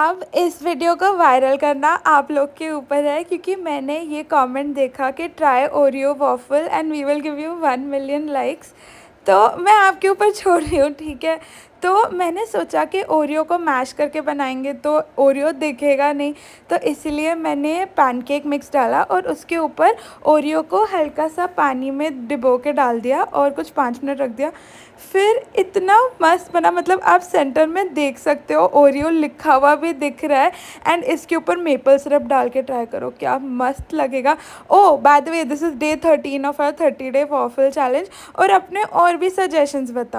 अब इस वीडियो को वायरल करना आप लोग के ऊपर है क्योंकि मैंने ये कमेंट देखा कि try Oreo waffle and we will give you one million likes तो मैं आपके ऊपर छोड़ रही हूँ ठीक है तो मैंने सोचा कि ओरियो को मैश करके बनाएंगे तो ओरियो दिखेगा नहीं तो इसलिए मैंने पैनकेक मिक्स डाला और उसके ऊपर ओरियो को हल्का सा पानी में डिबो के डाल दिया और कुछ पाँच मिनट रख दिया फिर इतना मस्त बना मतलब आप सेंटर में देख सकते हो ओरियो लिखा हुआ भी दिख रहा है एंड इसके ऊपर मेपल सिरप डाल के ट्राई करो क्या मस्त लगेगा oh by the way this is day thirteen of our thirty day waffle challenge और अपने और भी सजेशंस बताओ